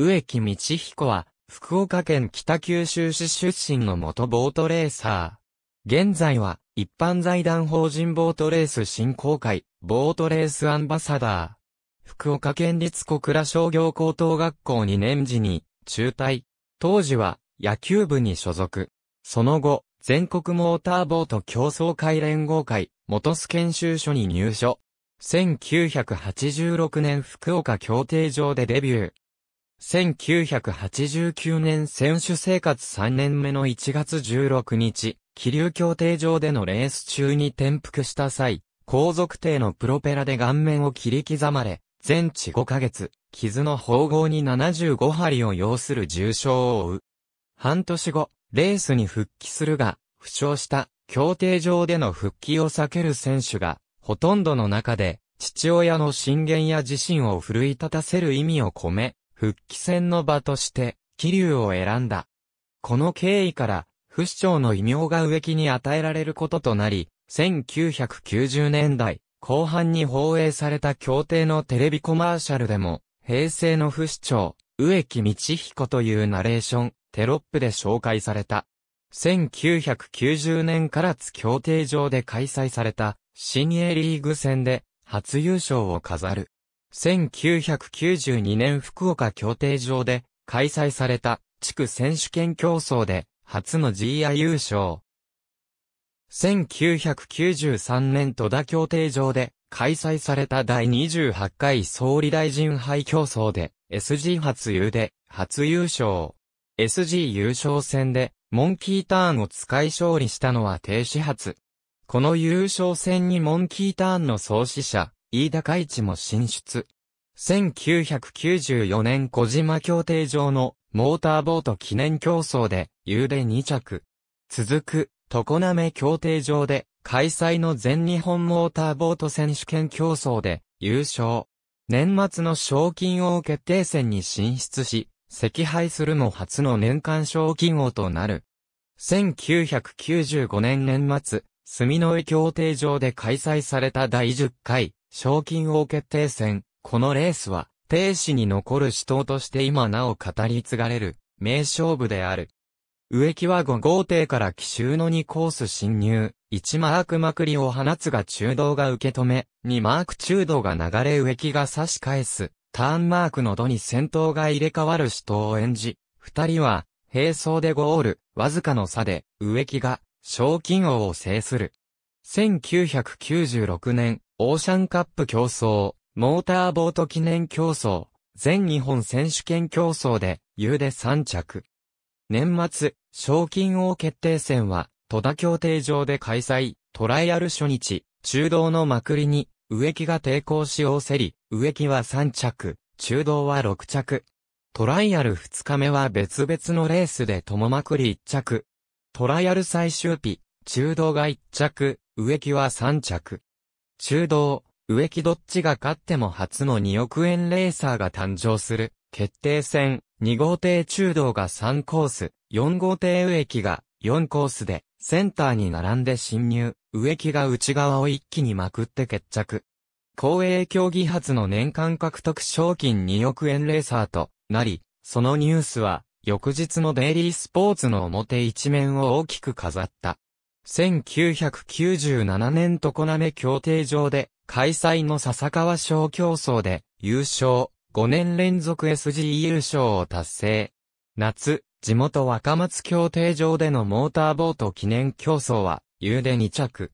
植木道彦は、福岡県北九州市出身の元ボートレーサー。現在は、一般財団法人ボートレース振興会、ボートレースアンバサダー。福岡県立小倉商業高等学校2年時に、中退。当時は、野球部に所属。その後、全国モーターボート競争会連合会、元巣研修所に入所。1986年福岡協定場でデビュー。1989年選手生活3年目の1月16日、気流協定上でのレース中に転覆した際、後続艇のプロペラで顔面を切り刻まれ、全治5ヶ月、傷の縫合に75針を要する重傷を負う。半年後、レースに復帰するが、負傷した協定上での復帰を避ける選手が、ほとんどの中で、父親の進言や自身を奮い立たせる意味を込め、復帰戦の場として、気流を選んだ。この経緯から、不死鳥の異名が植木に与えられることとなり、1990年代、後半に放映された協定のテレビコマーシャルでも、平成の不死鳥、植木道彦というナレーション、テロップで紹介された。1990年から津協定上で開催された、新エリーグ戦で、初優勝を飾る。1992年福岡協定場で開催された地区選手権競争で初の g i 優勝。1993年戸田協定場で開催された第28回総理大臣杯競争で SG 初優で初優勝。SG 優勝戦でモンキーターンを使い勝利したのは停止発。この優勝戦にモンキーターンの創始者、飯高市も進出。1994年小島協定上のモーターボート記念競争で、有で2着。続く、常滑協定上で、開催の全日本モーターボート選手権競争で、優勝。年末の賞金王決定戦に進出し、赤敗するも初の年間賞金王となる。1995年年末、住之江協定上で開催された第10回賞金王決定戦、このレースは、定子に残る死闘として今なお語り継がれる、名勝負である。植木は5号艇から奇襲の2コース侵入、1マークまくりを放つが中道が受け止め、2マーク中道が流れ植木が差し返す、ターンマークの度に先頭が入れ替わる死闘を演じ、二人は、並走でゴール、わずかの差で、植木が、賞金王を制する。1996年、オーシャンカップ競争、モーターボート記念競争、全日本選手権競争で、うで3着。年末、賞金王決定戦は、戸田協定場で開催、トライアル初日、中道のまくりに、植木が抵抗しを競り、植木は3着、中道は6着。トライアル2日目は別々のレースで友まくり1着。トライアル最終日、中道が1着、植木は3着。中道、植木どっちが勝っても初の2億円レーサーが誕生する。決定戦、2号艇中道が3コース、4号艇植木が4コースで、センターに並んで侵入、植木が内側を一気にまくって決着。公営競技初の年間獲得賞金2億円レーサーとなり、そのニュースは、翌日のデイリースポーツの表一面を大きく飾った。1997年常滑協定場で開催の笹川賞競争で優勝、5年連続 SG 優勝を達成。夏、地元若松協定場でのモーターボート記念競争は、ゆうで2着。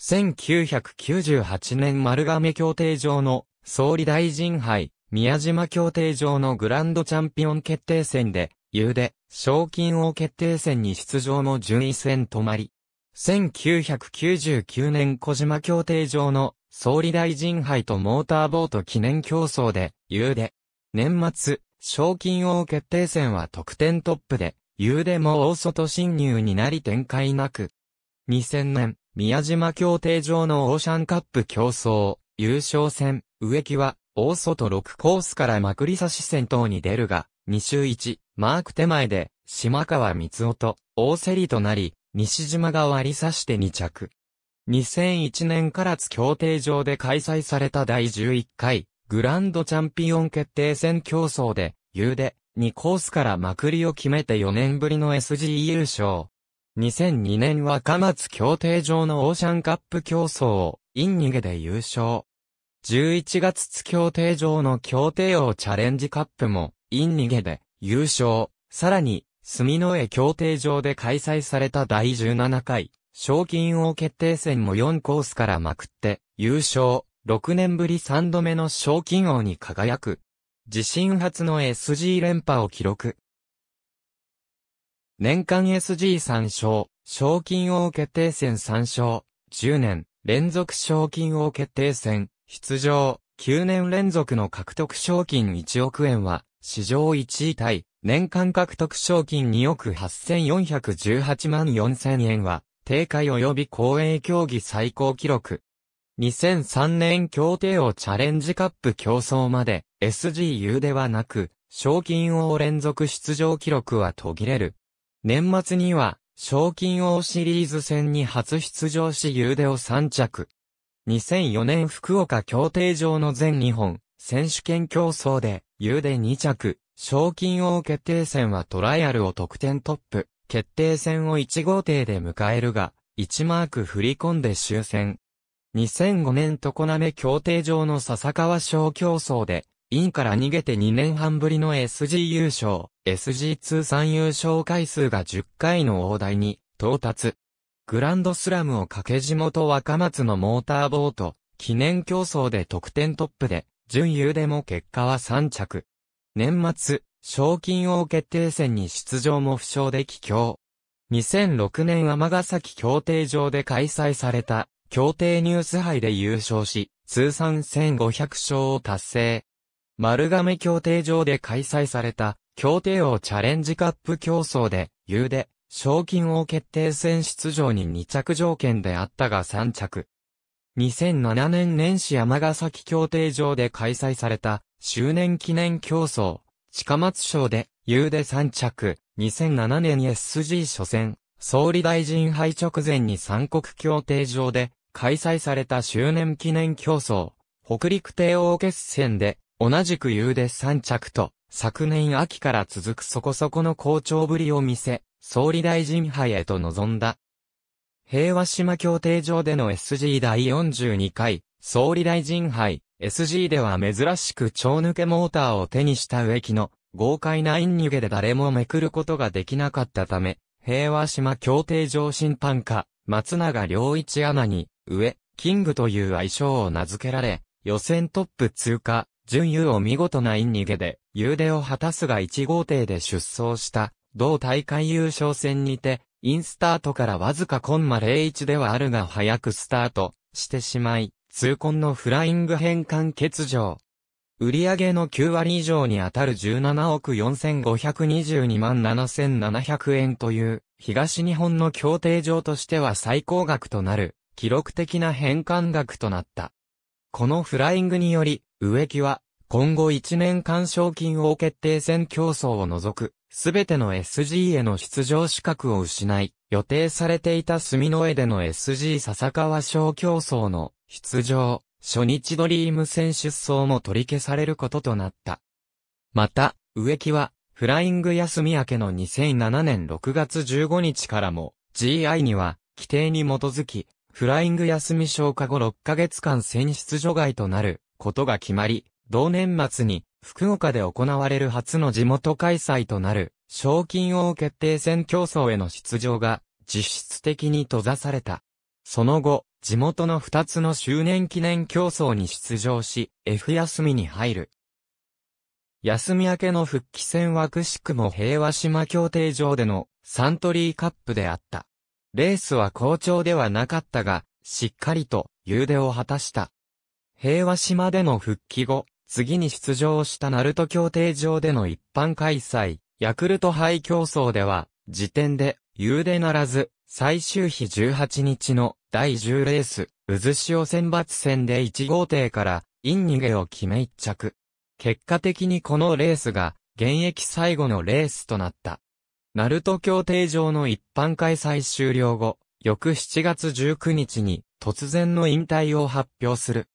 1998年丸亀協定場の総理大臣杯、宮島協定場のグランドチャンピオン決定戦で、ゆうで、賞金王決定戦に出場の順位戦止まり。1999年小島協定上の総理大臣杯とモーターボート記念競争で優で。年末、賞金王決定戦は得点トップで、優でも大外侵入になり展開なく。2000年、宮島協定上のオーシャンカップ競争、優勝戦、植木は、大外6コースからまくり差し戦闘に出るが、2周1、マーク手前で、島川光夫と、大競りとなり、西島が割り刺して2着。2001年唐津協定場で開催された第11回グランドチャンピオン決定戦競争で、うで2コースからまくりを決めて4年ぶりの SG 優勝。2002年は唐津協定場のオーシャンカップ競争を、イン逃げで優勝。11月津協定場の協定王チャレンジカップも、イン逃げで優勝。さらに、住之江協定場で開催された第17回、賞金王決定戦も4コースからまくって、優勝、6年ぶり3度目の賞金王に輝く、自身初の SG 連覇を記録。年間 SG3 勝、賞金王決定戦3勝、10年、連続賞金王決定戦、出場、9年連続の獲得賞金1億円は、史上1位タイ、年間獲得賞金2億8418万4000円は、定価及び公営競技最高記録。2003年協定をチャレンジカップ競争まで SGU ではなく、賞金王連続出場記録は途切れる。年末には、賞金王シリーズ戦に初出場しユーを3着。2004年福岡協定場の全日本選手権競争でユーデ2着、賞金王決定戦はトライアルを得点トップ、決定戦を1号艇で迎えるが、1マーク振り込んで終戦。2005年常滑協定上の笹川賞競争で、インから逃げて2年半ぶりの SG 優勝、SG 通算優勝回数が10回の大台に到達。グランドスラムを掛け地元若松のモーターボート、記念競争で得点トップで、準優でも結果は3着。年末、賞金王決定戦に出場も負傷で帰郷。2006年尼崎協定場で開催された、協定ニュース杯で優勝し、通算1500勝を達成。丸亀協定場で開催された、協定王チャレンジカップ競争で、優で、賞金王決定戦出場に2着条件であったが3着。2007年年始山ヶ崎協定場で開催された、周年記念競争、近松賞で、優で3着、2007年 SG 初戦、総理大臣杯直前に三国協定場で、開催された周年記念競争、北陸帝王決戦で、同じく優で3着と、昨年秋から続くそこそこの好調ぶりを見せ、総理大臣杯へと臨んだ。平和島協定上での SG 第42回、総理大臣杯、SG では珍しく超抜けモーターを手にした植木の、豪快なイン逃げで誰もめくることができなかったため、平和島協定上審判家、松永良一アナに、上、キングという愛称を名付けられ、予選トップ通過、準優を見事なイン逃げで、夕出を果たすが1号艇で出走した、同大会優勝戦にて、インスタートからわずかコンマ01ではあるが早くスタートしてしまい、痛恨のフライング変換欠場。売上の9割以上に当たる17億4522万7700円という、東日本の協定上としては最高額となる、記録的な返還額となった。このフライングにより、植木は、今後1年間賞金を決定戦競争を除く、すべての SG への出場資格を失い、予定されていた住の江での SG 笹川賞競争の出場、初日ドリーム選出走も取り消されることとなった。また、植木は、フライング休み明けの2007年6月15日からも、GI には、規定に基づき、フライング休み消化後6ヶ月間選出除外となることが決まり、同年末に福岡で行われる初の地元開催となる、賞金王決定戦競争への出場が、実質的に閉ざされた。その後、地元の2つの周年記念競争に出場し、F 休みに入る。休み明けの復帰戦はくしくも平和島協定上でのサントリーカップであった。レースは好調ではなかったが、しっかりと、夕出を果たした。平和島での復帰後、次に出場したナルト協定上での一般開催、ヤクルト杯競争では、時点で、うでならず、最終日18日の第10レース、渦潮選抜戦で1号艇から、イン逃げを決め一着。結果的にこのレースが、現役最後のレースとなった。ナルト協定上の一般開催終了後、翌7月19日に突然の引退を発表する。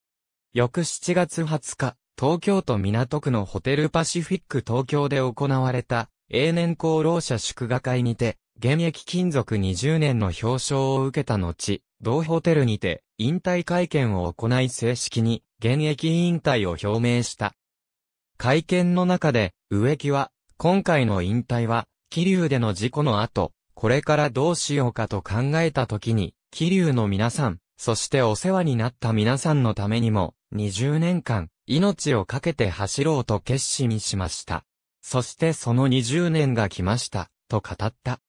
翌7月20日、東京都港区のホテルパシフィック東京で行われた、永年功労者祝賀会にて、現役金属20年の表彰を受けた後、同ホテルにて、引退会見を行い正式に、現役引退を表明した。会見の中で、植木は、今回の引退は、桐生での事故の後、これからどうしようかと考えた時に、桐生の皆さん、そしてお世話になった皆さんのためにも、20年間、命をかけて走ろうと決心しました。そしてその20年が来ました、と語った。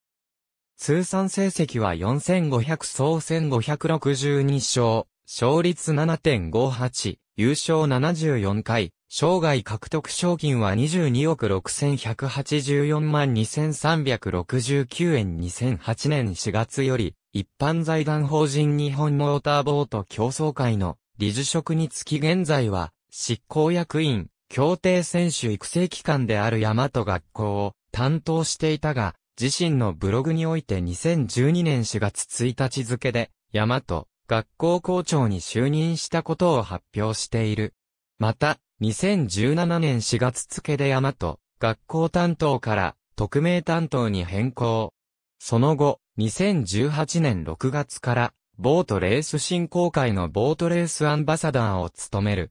通算成績は4500総1562勝、勝率7.58、優勝74回、生涯獲得賞金は22億6184万2369円2008年4月より、一般財団法人日本モーターボート競争会の理事職につき現在は、執行役員、協定選手育成機関である山と学校を担当していたが、自身のブログにおいて2012年4月1日付で、山と学校校長に就任したことを発表している。また、2017年4月付で山と学校担当から特命担当に変更。その後、2018年6月から、ボートレース振興会のボートレースアンバサダーを務める。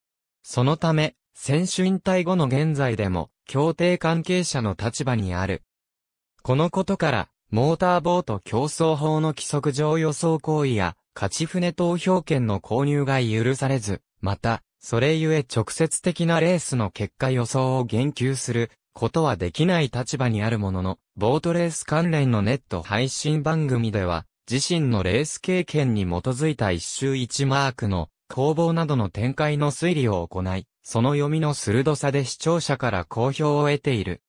そのため、選手引退後の現在でも、協定関係者の立場にある。このことから、モーターボート競争法の規則上予想行為や、勝ち船投票権の購入が許されず、また、それゆえ直接的なレースの結果予想を言及することはできない立場にあるものの、ボートレース関連のネット配信番組では、自身のレース経験に基づいた一周一マークの工房などの展開の推理を行い、その読みの鋭さで視聴者から好評を得ている。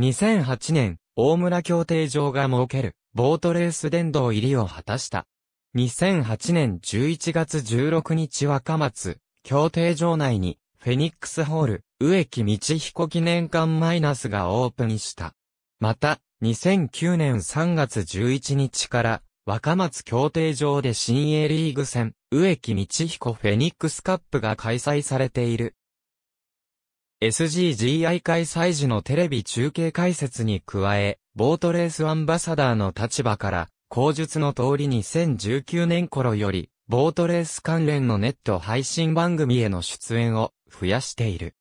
2008年、大村協定場が設ける、ボートレース殿堂入りを果たした。2008年11月16日若松、協定場内に、フェニックスホール、植木道彦記念館マイナスがオープンした。また、2009年3月11日から、若松協定場で新鋭リーグ戦、植木道彦フェニックスカップが開催されている。SGGI 開催時のテレビ中継解説に加え、ボートレースアンバサダーの立場から、口述の通り2019年頃より、ボートレース関連のネット配信番組への出演を増やしている。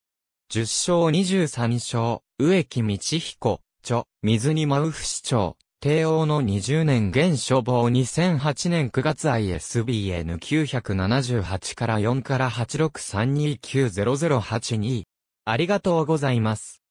10勝23勝、植木道彦、著、水に舞う不死鳥、帝王の20年現処方2008年9月 ISBN978 から4から863290082。ありがとうございます。